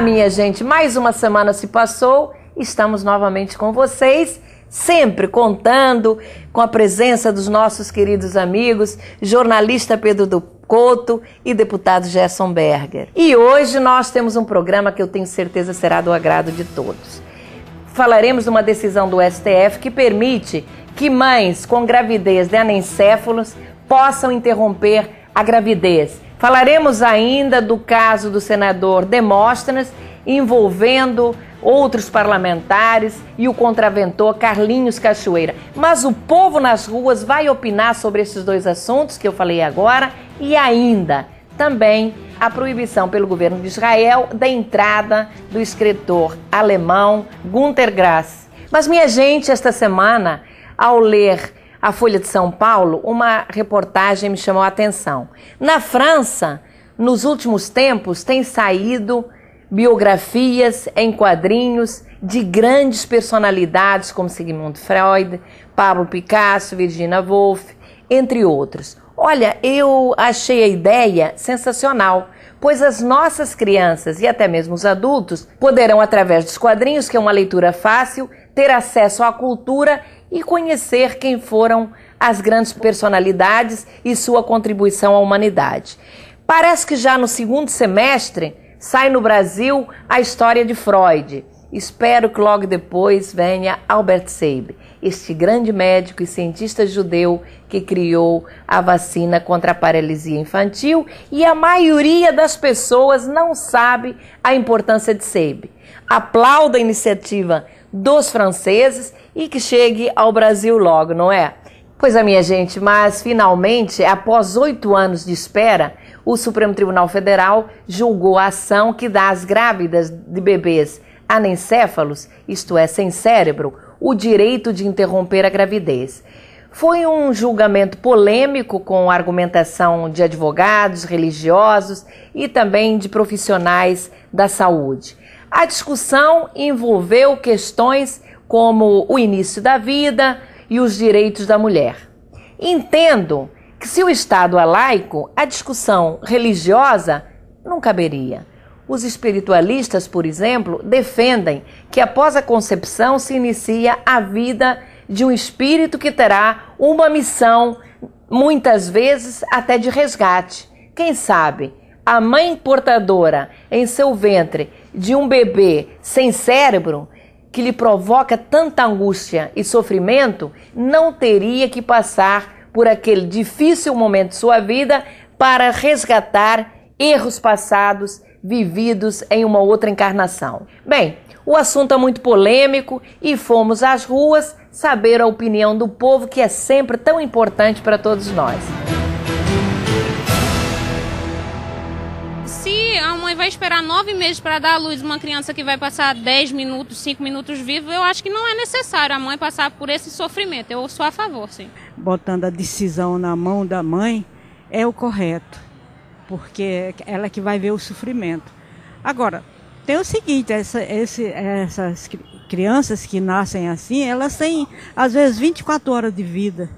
minha gente, mais uma semana se passou, estamos novamente com vocês, sempre contando com a presença dos nossos queridos amigos, jornalista Pedro do Couto e deputado Gerson Berger. E hoje nós temos um programa que eu tenho certeza será do agrado de todos. Falaremos de uma decisão do STF que permite que mães com gravidez de anencéfalos possam interromper a gravidez Falaremos ainda do caso do senador Demóstenes envolvendo outros parlamentares e o contraventor Carlinhos Cachoeira. Mas o povo nas ruas vai opinar sobre esses dois assuntos que eu falei agora e ainda também a proibição pelo governo de Israel da entrada do escritor alemão Gunter Grass. Mas minha gente, esta semana, ao ler a Folha de São Paulo, uma reportagem me chamou a atenção. Na França, nos últimos tempos, tem saído biografias em quadrinhos de grandes personalidades como Sigmund Freud, Pablo Picasso, Virginia Woolf, entre outros. Olha, eu achei a ideia sensacional pois as nossas crianças e até mesmo os adultos poderão, através dos quadrinhos, que é uma leitura fácil, ter acesso à cultura e conhecer quem foram as grandes personalidades e sua contribuição à humanidade. Parece que já no segundo semestre sai no Brasil a história de Freud. Espero que logo depois venha Albert Seib, este grande médico e cientista judeu que criou a vacina contra a paralisia infantil e a maioria das pessoas não sabe a importância de Seib. Aplauda a iniciativa dos franceses e que chegue ao Brasil logo, não é? Pois é, minha gente, mas finalmente, após oito anos de espera, o Supremo Tribunal Federal julgou a ação que dá às grávidas de bebês anencéfalos, isto é, sem cérebro, o direito de interromper a gravidez. Foi um julgamento polêmico com argumentação de advogados, religiosos e também de profissionais da saúde. A discussão envolveu questões como o início da vida e os direitos da mulher. Entendo que se o Estado é laico, a discussão religiosa não caberia. Os espiritualistas, por exemplo, defendem que após a concepção se inicia a vida de um espírito que terá uma missão, muitas vezes até de resgate. Quem sabe a mãe portadora em seu ventre de um bebê sem cérebro que lhe provoca tanta angústia e sofrimento não teria que passar por aquele difícil momento de sua vida para resgatar erros passados vividos em uma outra encarnação. Bem, o assunto é muito polêmico e fomos às ruas saber a opinião do povo, que é sempre tão importante para todos nós. Se a mãe vai esperar nove meses para dar à luz uma criança que vai passar dez minutos, cinco minutos vivo, eu acho que não é necessário a mãe passar por esse sofrimento. Eu sou a favor, sim. Botando a decisão na mão da mãe é o correto porque ela é que vai ver o sofrimento. Agora, tem o seguinte, essa, esse, essas crianças que nascem assim, elas têm às vezes 24 horas de vida.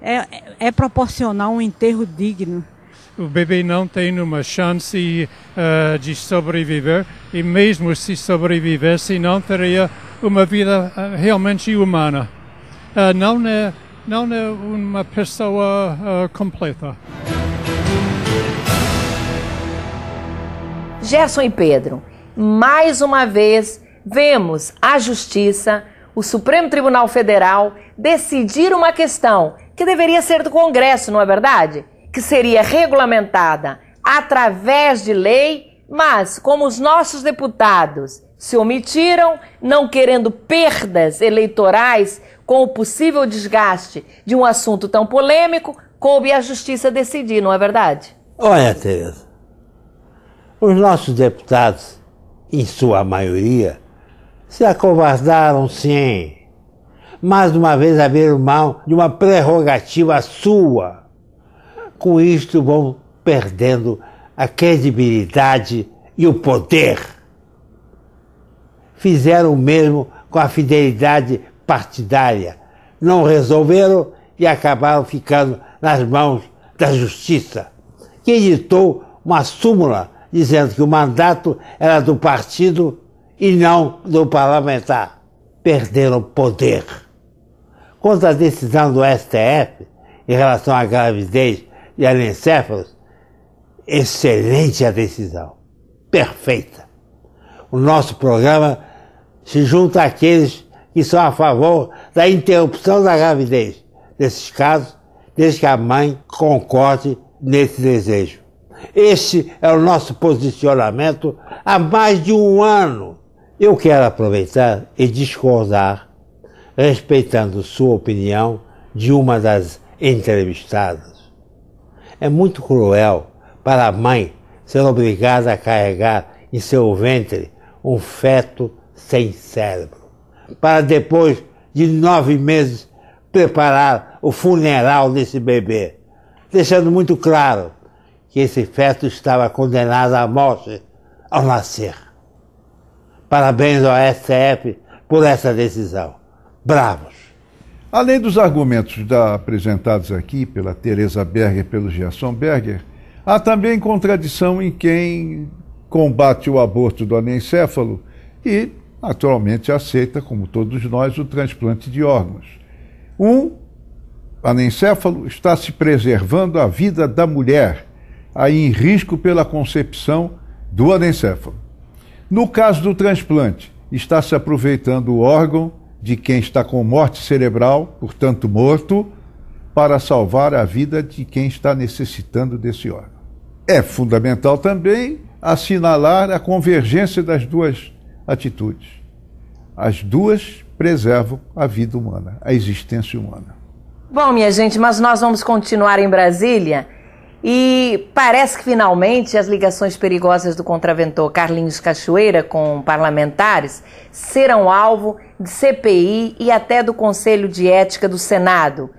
É, é, é proporcionar um enterro digno. O bebê não tem uma chance uh, de sobreviver e mesmo se sobrevivesse, não teria uma vida eh, realmente humana. Uh, não, é, não é uma pessoa uh, completa. Gerson e Pedro, mais uma vez vemos a Justiça, o Supremo Tribunal Federal, decidir uma questão que deveria ser do Congresso, não é verdade? Que seria regulamentada através de lei, mas como os nossos deputados se omitiram, não querendo perdas eleitorais com o possível desgaste de um assunto tão polêmico, coube à justiça decidir, não é verdade? Olha, Tereza, os nossos deputados, em sua maioria, se acovardaram sim, mais uma vez abriram mão de uma prerrogativa sua. Com isto vão perdendo a credibilidade e o poder. Fizeram o mesmo com a fidelidade partidária. Não resolveram e acabaram ficando nas mãos da justiça, que editou uma súmula dizendo que o mandato era do partido e não do parlamentar. Perderam poder. Quanto à decisão do STF em relação à gravidez e anencéfalos, excelente a decisão. Perfeita. O nosso programa se junta àqueles que são a favor da interrupção da gravidez, nesses casos, desde que a mãe concorde nesse desejo. Esse é o nosso posicionamento há mais de um ano. Eu quero aproveitar e discordar, respeitando sua opinião, de uma das entrevistadas. É muito cruel para a mãe ser obrigada a carregar em seu ventre um feto sem cérebro, para depois de nove meses preparar o funeral desse bebê, deixando muito claro que esse feto estava condenado à morte ao nascer. Parabéns ao STF por essa decisão. Bravos! Além dos argumentos da, apresentados aqui pela Teresa Berger e pelo Gerson Berger, há também contradição em quem combate o aborto do anencéfalo e, naturalmente, aceita, como todos nós, o transplante de órgãos. Um anencéfalo está se preservando a vida da mulher aí em risco pela concepção do anencefalo. No caso do transplante, está se aproveitando o órgão de quem está com morte cerebral, portanto morto, para salvar a vida de quem está necessitando desse órgão. É fundamental também assinalar a convergência das duas atitudes. As duas preservam a vida humana, a existência humana. Bom, minha gente, mas nós vamos continuar em Brasília. E parece que finalmente as ligações perigosas do contraventor Carlinhos Cachoeira com parlamentares serão alvo de CPI e até do Conselho de Ética do Senado,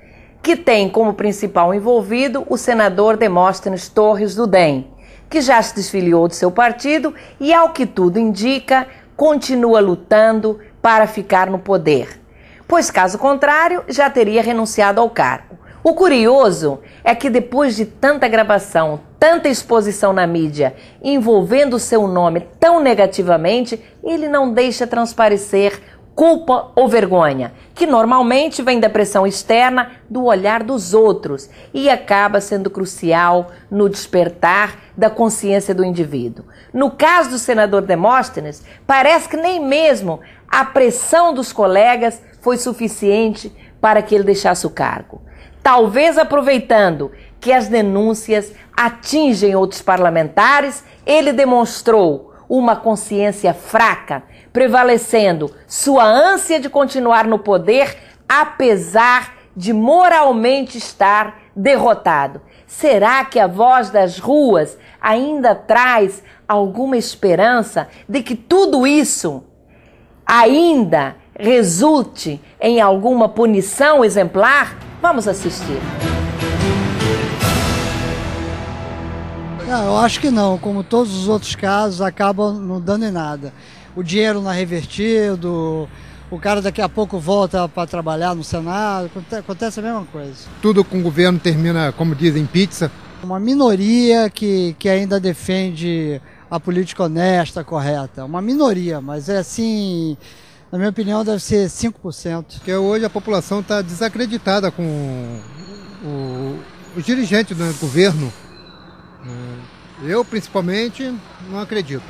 que tem como principal envolvido o senador Demóstenes Torres do DEM, que já se desfiliou de seu partido e, ao que tudo indica, continua lutando para ficar no poder. Pois, caso contrário, já teria renunciado ao cargo. O curioso é que depois de tanta gravação, tanta exposição na mídia, envolvendo seu nome tão negativamente, ele não deixa transparecer culpa ou vergonha, que normalmente vem da pressão externa, do olhar dos outros e acaba sendo crucial no despertar da consciência do indivíduo. No caso do senador Demóstenes, parece que nem mesmo a pressão dos colegas foi suficiente para que ele deixasse o cargo talvez aproveitando que as denúncias atingem outros parlamentares, ele demonstrou uma consciência fraca, prevalecendo sua ânsia de continuar no poder, apesar de moralmente estar derrotado. Será que a voz das ruas ainda traz alguma esperança de que tudo isso ainda resulte em alguma punição exemplar? Vamos assistir. Não, eu acho que não. Como todos os outros casos, acabam não dando em nada. O dinheiro não é revertido, o cara daqui a pouco volta para trabalhar no Senado, acontece a mesma coisa. Tudo com o governo termina, como dizem, pizza. Uma minoria que, que ainda defende a política honesta, correta. Uma minoria, mas é assim na minha opinião, deve ser 5%. Porque hoje a população está desacreditada com os dirigentes do governo. É, eu, principalmente, não acredito.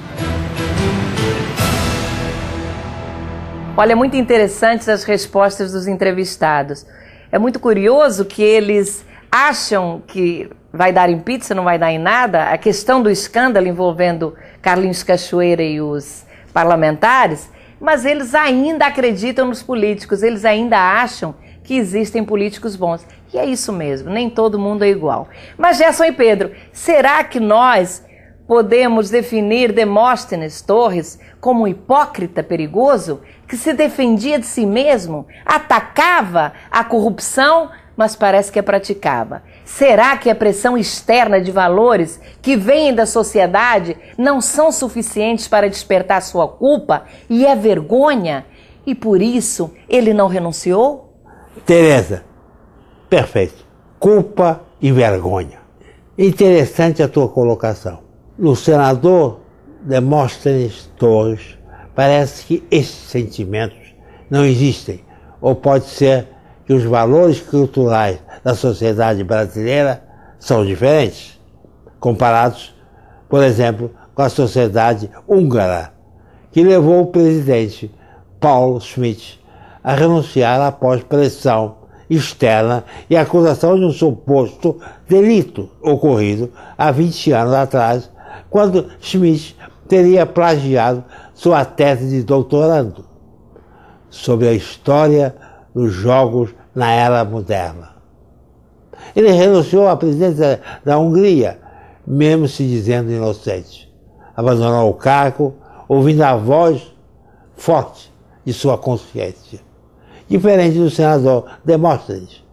Olha, é muito interessantes as respostas dos entrevistados. É muito curioso que eles acham que vai dar em pizza, não vai dar em nada. A questão do escândalo envolvendo Carlinhos Cachoeira e os parlamentares mas eles ainda acreditam nos políticos, eles ainda acham que existem políticos bons. E é isso mesmo, nem todo mundo é igual. Mas Gerson e Pedro, será que nós podemos definir Demóstenes Torres como um hipócrita perigoso que se defendia de si mesmo, atacava a corrupção, mas parece que a praticava? Será que a pressão externa de valores que vem da sociedade não são suficientes para despertar sua culpa e a vergonha? E por isso ele não renunciou? Tereza, perfeito. Culpa e vergonha. Interessante a tua colocação. No senador Demóstenes Torres, parece que esses sentimentos não existem, ou pode ser que os valores culturais da sociedade brasileira são diferentes, comparados, por exemplo, com a sociedade húngara, que levou o presidente Paulo Schmidt a renunciar após pressão externa e acusação de um suposto delito ocorrido há 20 anos atrás, quando Schmidt teria plagiado sua tese de doutorado sobre a história dos jogos na era moderna. Ele renunciou à presidência da Hungria, mesmo se dizendo inocente. Abandonou o cargo, ouvindo a voz forte de sua consciência. Diferente do senador Demóstenes,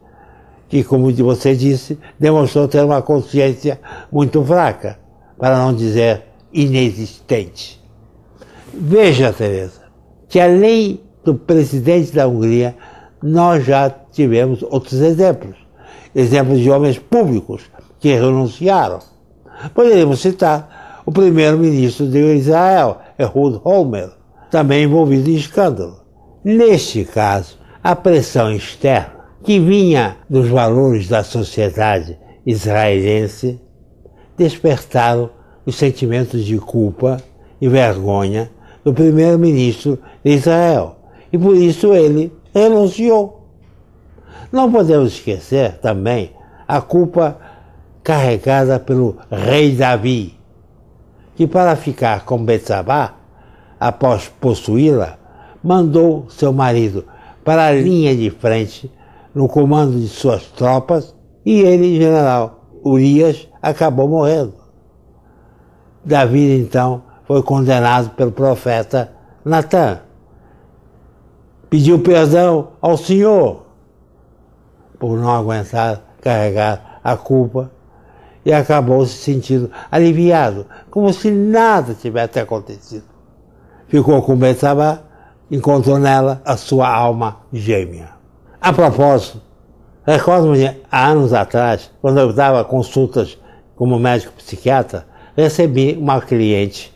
que, como você disse, demonstrou ter uma consciência muito fraca, para não dizer inexistente. Veja, Tereza, que a lei do presidente da Hungria nós já tivemos outros exemplos. Exemplos de homens públicos que renunciaram. Poderíamos citar o primeiro-ministro de Israel, Ehud Holmer, também envolvido em escândalo. Neste caso, a pressão externa, que vinha dos valores da sociedade israelense, despertaram os sentimentos de culpa e vergonha do primeiro-ministro de Israel. E por isso ele renunciou. Não podemos esquecer também a culpa carregada pelo rei Davi, que para ficar com Betsabá, após possuí-la, mandou seu marido para a linha de frente no comando de suas tropas e ele, general Urias, acabou morrendo. Davi então foi condenado pelo profeta Natan pediu perdão ao Senhor por não aguentar carregar a culpa e acabou se sentindo aliviado, como se nada tivesse acontecido. Ficou com Betsabá, encontrou nela a sua alma gêmea. A propósito, recordo-me há anos atrás, quando eu dava consultas como médico psiquiatra, recebi uma cliente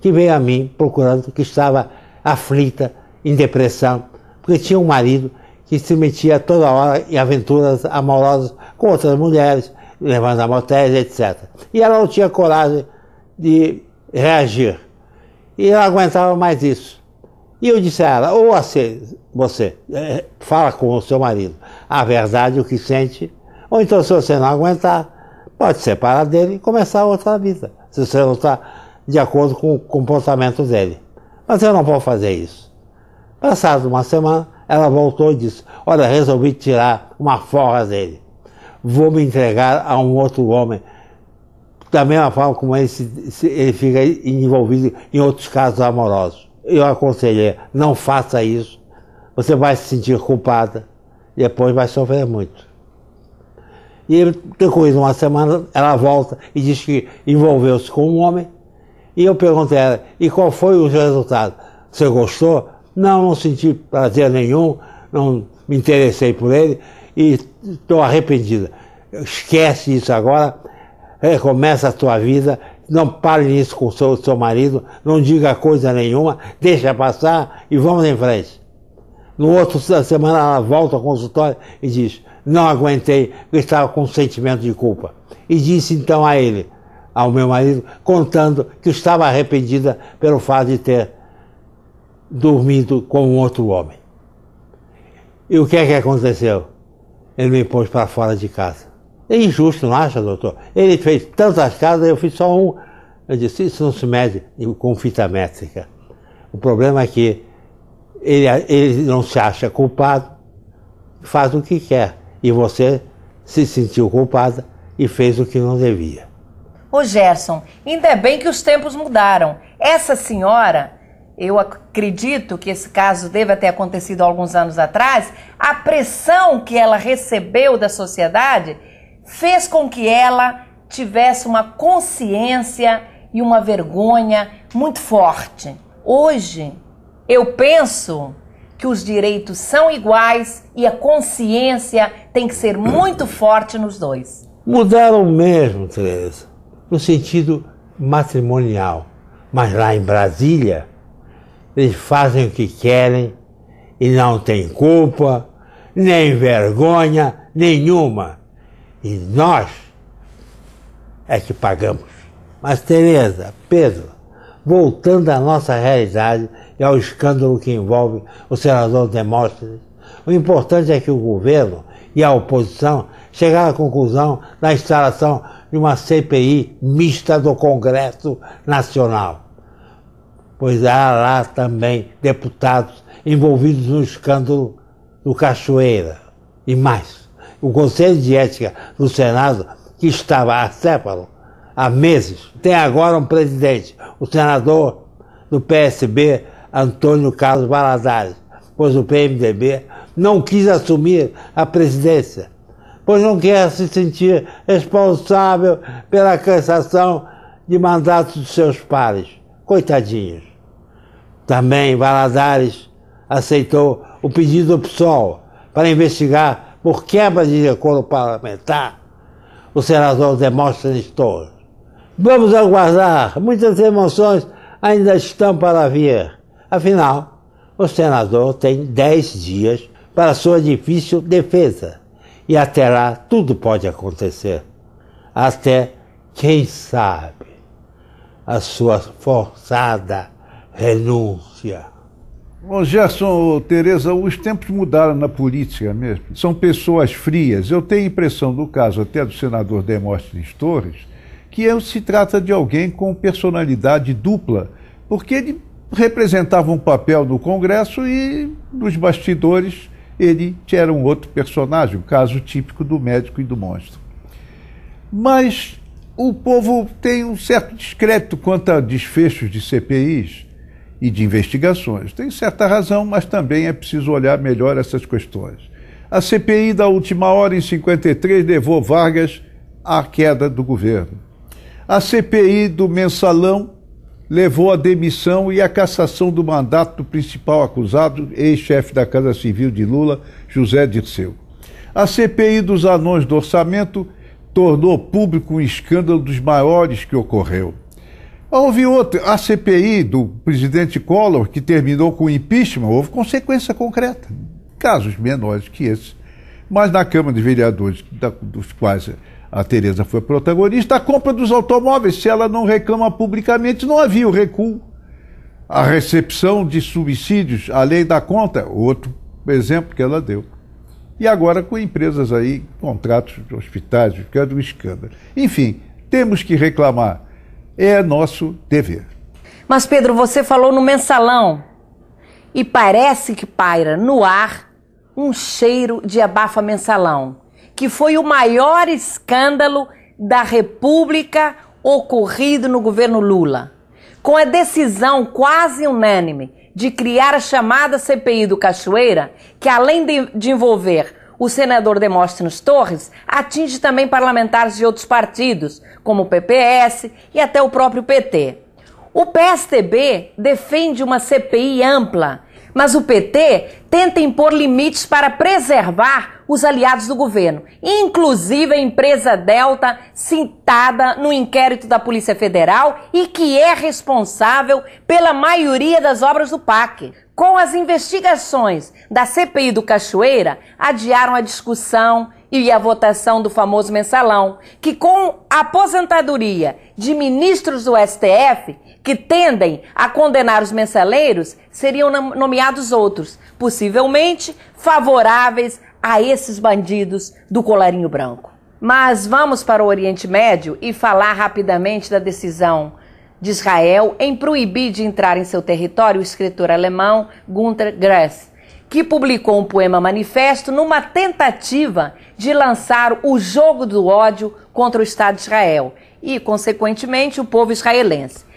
que veio a mim procurando que estava aflita em depressão, porque tinha um marido que se metia toda hora em aventuras amorosas com outras mulheres, levando a motéis, etc. E ela não tinha coragem de reagir. E ela aguentava mais isso. E eu disse a ela, ou assim, você eh, fala com o seu marido a verdade, o que sente, ou então se você não aguentar, pode separar dele e começar outra vida, se você não está de acordo com o comportamento dele. Mas eu não vou fazer isso. Passada uma semana, ela voltou e disse: Olha, resolvi tirar uma forra dele. Vou me entregar a um outro homem. Da mesma forma como ele, se, ele fica envolvido em outros casos amorosos. Eu aconselhei: não faça isso. Você vai se sentir culpada e depois vai sofrer muito. E depois de uma semana, ela volta e diz que envolveu-se com um homem. E eu perguntei a ela: e qual foi o resultado? Você gostou? Não, não senti prazer nenhum, não me interessei por ele e estou arrependida. Esquece isso agora, recomeça a tua vida, não pare isso com o seu, seu marido, não diga coisa nenhuma, deixa passar e vamos em frente. No outro semana ela volta ao consultório e diz, não aguentei, estava com um sentimento de culpa. E disse então a ele, ao meu marido, contando que estava arrependida pelo fato de ter dormindo com um outro homem. E o que é que aconteceu? Ele me pôs para fora de casa. É injusto, não acha, doutor? Ele fez tantas casas, eu fiz só um. Eu disse, isso não se mede com fita métrica. O problema é que ele, ele não se acha culpado, faz o que quer. E você se sentiu culpada e fez o que não devia. Ô Gerson, ainda bem que os tempos mudaram. Essa senhora eu acredito que esse caso deva ter acontecido alguns anos atrás, a pressão que ela recebeu da sociedade fez com que ela tivesse uma consciência e uma vergonha muito forte. Hoje, eu penso que os direitos são iguais e a consciência tem que ser muito forte nos dois. Mudaram mesmo, Teresa, no sentido matrimonial. Mas lá em Brasília, eles fazem o que querem e não têm culpa, nem vergonha nenhuma. E nós é que pagamos. Mas Tereza, Pedro, voltando à nossa realidade e é ao escândalo que envolve o senador Demóstenes, o importante é que o governo e a oposição chegaram à conclusão da instalação de uma CPI mista do Congresso Nacional pois há lá também deputados envolvidos no escândalo do Cachoeira. E mais, o Conselho de Ética do Senado, que estava sépalo há meses, tem agora um presidente, o senador do PSB, Antônio Carlos Baladares pois o PMDB não quis assumir a presidência, pois não quer se sentir responsável pela cassação de mandatos dos seus pares. Coitadinhos. Também Valadares aceitou o pedido do PSOL para investigar por quebra de acordo parlamentar o senador Demóstenes Torres. Vamos aguardar, muitas emoções ainda estão para vir. Afinal, o senador tem dez dias para sua difícil defesa e até lá tudo pode acontecer. Até, quem sabe, a sua forçada renúncia. Bom, Gerson, Tereza, os tempos mudaram na política mesmo. São pessoas frias. Eu tenho a impressão, no caso até do senador Demóstenes Torres, que é se trata de alguém com personalidade dupla, porque ele representava um papel no Congresso e nos bastidores ele era um outro personagem, o caso típico do médico e do monstro. Mas o povo tem um certo discreto quanto a desfechos de CPIs e de investigações. Tem certa razão, mas também é preciso olhar melhor essas questões. A CPI da última hora, em 53, levou Vargas à queda do governo. A CPI do mensalão levou à demissão e à cassação do mandato do principal acusado, ex-chefe da Casa Civil de Lula, José Dirceu. A CPI dos anões do orçamento tornou público um escândalo dos maiores que ocorreu. Houve outro a CPI do presidente Collor, que terminou com o impeachment, houve consequência concreta. Casos menores que esse. Mas na Câmara de Vereadores, da, dos quais a Tereza foi protagonista, a compra dos automóveis, se ela não reclama publicamente, não havia o recuo. A recepção de subsídios além da conta, outro exemplo que ela deu. E agora com empresas aí, contratos de hospitais, que é um escândalo. Enfim, temos que reclamar é nosso dever. Mas, Pedro, você falou no mensalão e parece que paira no ar um cheiro de abafa mensalão, que foi o maior escândalo da República ocorrido no governo Lula. Com a decisão quase unânime de criar a chamada CPI do Cachoeira, que além de, de envolver o senador Demóstenes Torres atinge também parlamentares de outros partidos, como o PPS e até o próprio PT. O PSTB defende uma CPI ampla, mas o PT tenta impor limites para preservar os aliados do governo, inclusive a empresa Delta, citada no inquérito da Polícia Federal e que é responsável pela maioria das obras do PAC com as investigações da CPI do Cachoeira, adiaram a discussão e a votação do famoso mensalão, que com a aposentadoria de ministros do STF, que tendem a condenar os mensaleiros, seriam nomeados outros, possivelmente favoráveis a esses bandidos do colarinho branco. Mas vamos para o Oriente Médio e falar rapidamente da decisão de Israel em proibir de entrar em seu território o escritor alemão Gunther Grass, que publicou um poema manifesto numa tentativa de lançar o jogo do ódio contra o Estado de Israel e, consequentemente, o povo israelense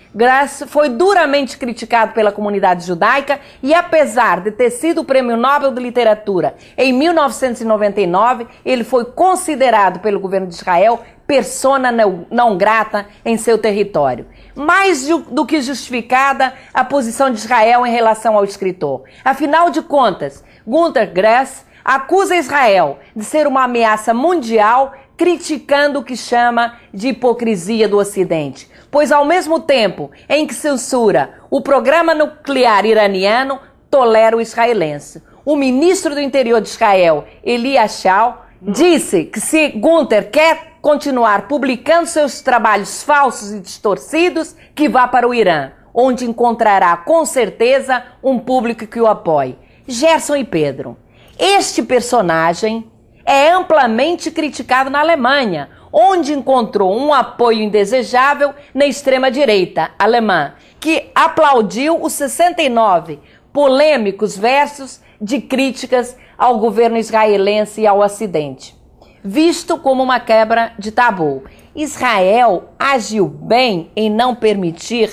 foi duramente criticado pela comunidade judaica e, apesar de ter sido o Prêmio Nobel de Literatura em 1999, ele foi considerado pelo governo de Israel persona não grata em seu território. Mais do que justificada a posição de Israel em relação ao escritor. Afinal de contas, Gunther Grass acusa Israel de ser uma ameaça mundial criticando o que chama de hipocrisia do Ocidente. Pois, ao mesmo tempo em que censura o programa nuclear iraniano, tolera o israelense. O ministro do interior de Israel, Eli Achal, disse que se Gunter quer continuar publicando seus trabalhos falsos e distorcidos, que vá para o Irã, onde encontrará com certeza um público que o apoie. Gerson e Pedro, este personagem é amplamente criticado na Alemanha, onde encontrou um apoio indesejável na extrema-direita alemã, que aplaudiu os 69 polêmicos versos de críticas ao governo israelense e ao Ocidente, visto como uma quebra de tabu. Israel agiu bem em não permitir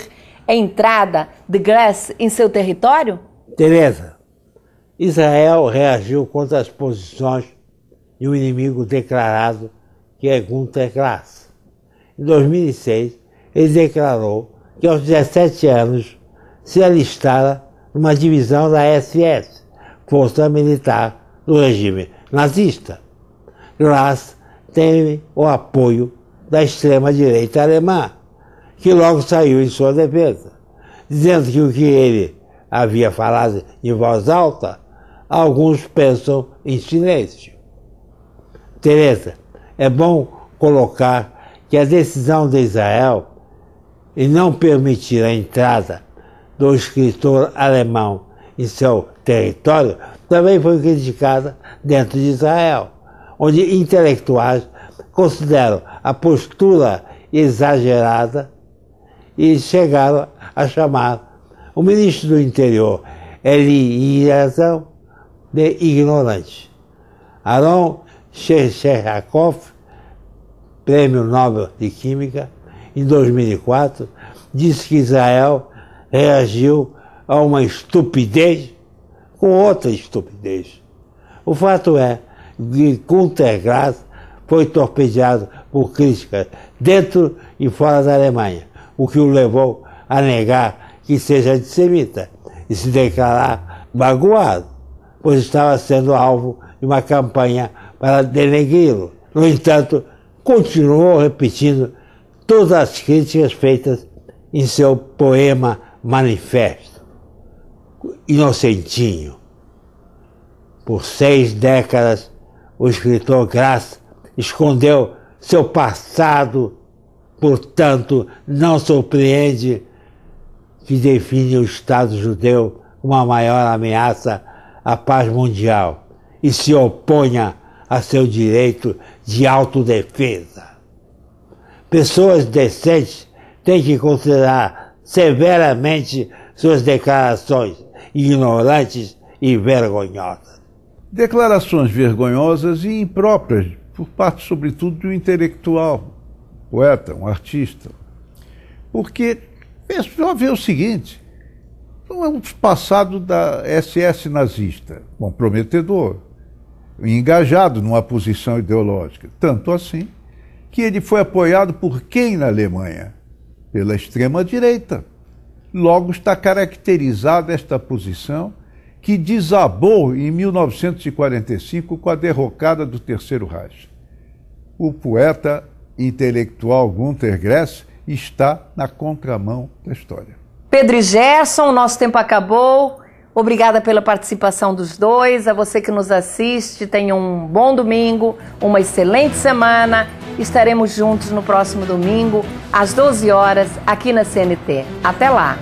a entrada de Glass em seu território? Tereza, Israel reagiu contra as posições de o inimigo declarado que é Gunter Grass. Em 2006, ele declarou que aos 17 anos se alistara numa divisão da SS, Força Militar do regime nazista. Grass teve o apoio da extrema-direita alemã, que logo saiu em sua defesa, dizendo que o que ele havia falado em voz alta, alguns pensam em silêncio. Tereza, é bom colocar que a decisão de Israel em não permitir a entrada do escritor alemão em seu território também foi criticada dentro de Israel, onde intelectuais consideram a postura exagerada e chegaram a chamar o ministro do Interior, Eliezer, de ignorante. Aron Cherekhov, prêmio Nobel de Química, em 2004, disse que Israel reagiu a uma estupidez com outra estupidez. O fato é que Günter graça, foi torpedeado por críticas dentro e fora da Alemanha, o que o levou a negar que seja antissemita e se declarar magoado, pois estava sendo alvo de uma campanha para deneguí lo No entanto, continuou repetindo todas as críticas feitas em seu poema Manifesto, Inocentinho. Por seis décadas, o escritor Graça escondeu seu passado, portanto, não surpreende que define o Estado judeu uma maior ameaça à paz mundial e se oponha a seu direito de autodefesa. Pessoas decentes têm que considerar severamente suas declarações ignorantes e vergonhosas. Declarações vergonhosas e impróprias, por parte, sobretudo, do intelectual, poeta, um artista. Porque, só vê o seguinte, não é um passado da SS nazista, comprometedor engajado numa posição ideológica. Tanto assim que ele foi apoiado por quem na Alemanha? Pela extrema-direita. Logo está caracterizada esta posição que desabou em 1945 com a derrocada do Terceiro Reich. O poeta intelectual Gunther Grass está na contramão da história. Pedro e Gerson, nosso tempo acabou. Obrigada pela participação dos dois. A você que nos assiste, tenha um bom domingo, uma excelente semana. Estaremos juntos no próximo domingo, às 12 horas, aqui na CNT. Até lá!